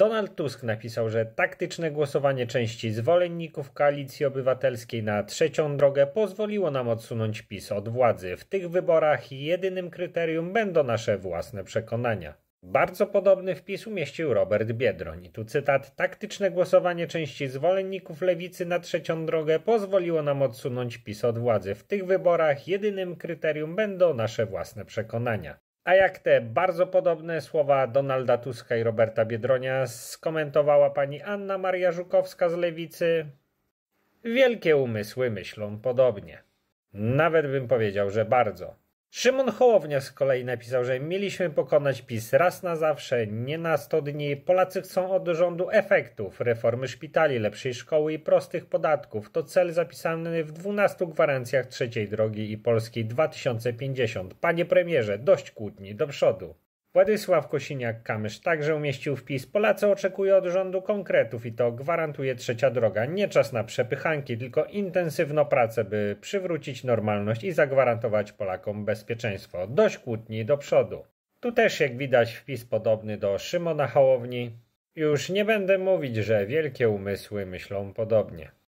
Donald Tusk napisał, że taktyczne głosowanie części zwolenników koalicji obywatelskiej na trzecią drogę pozwoliło nam odsunąć PiS od władzy. W tych wyborach jedynym kryterium będą nasze własne przekonania. Bardzo podobny wpis umieścił Robert Biedroń. I tu cytat: Taktyczne głosowanie części zwolenników lewicy na trzecią drogę pozwoliło nam odsunąć PiS od władzy. W tych wyborach jedynym kryterium będą nasze własne przekonania. A jak te bardzo podobne słowa Donalda Tuska i Roberta Biedronia skomentowała pani Anna Maria Żukowska z Lewicy? Wielkie umysły myślą podobnie. Nawet bym powiedział, że bardzo. Szymon Hołownia z kolei napisał, że mieliśmy pokonać PiS raz na zawsze, nie na 100 dni. Polacy chcą od rządu efektów, reformy szpitali, lepszej szkoły i prostych podatków. To cel zapisany w 12 gwarancjach trzeciej drogi i Polski 2050. Panie premierze, dość kłótni, do przodu. Władysław Kosiniak-Kamysz także umieścił wpis Polacy oczekują od rządu konkretów i to gwarantuje trzecia droga. Nie czas na przepychanki, tylko intensywną pracę, by przywrócić normalność i zagwarantować Polakom bezpieczeństwo. Dość kłótni do przodu. Tu też jak widać wpis podobny do Szymona Hołowni. Już nie będę mówić, że wielkie umysły myślą podobnie.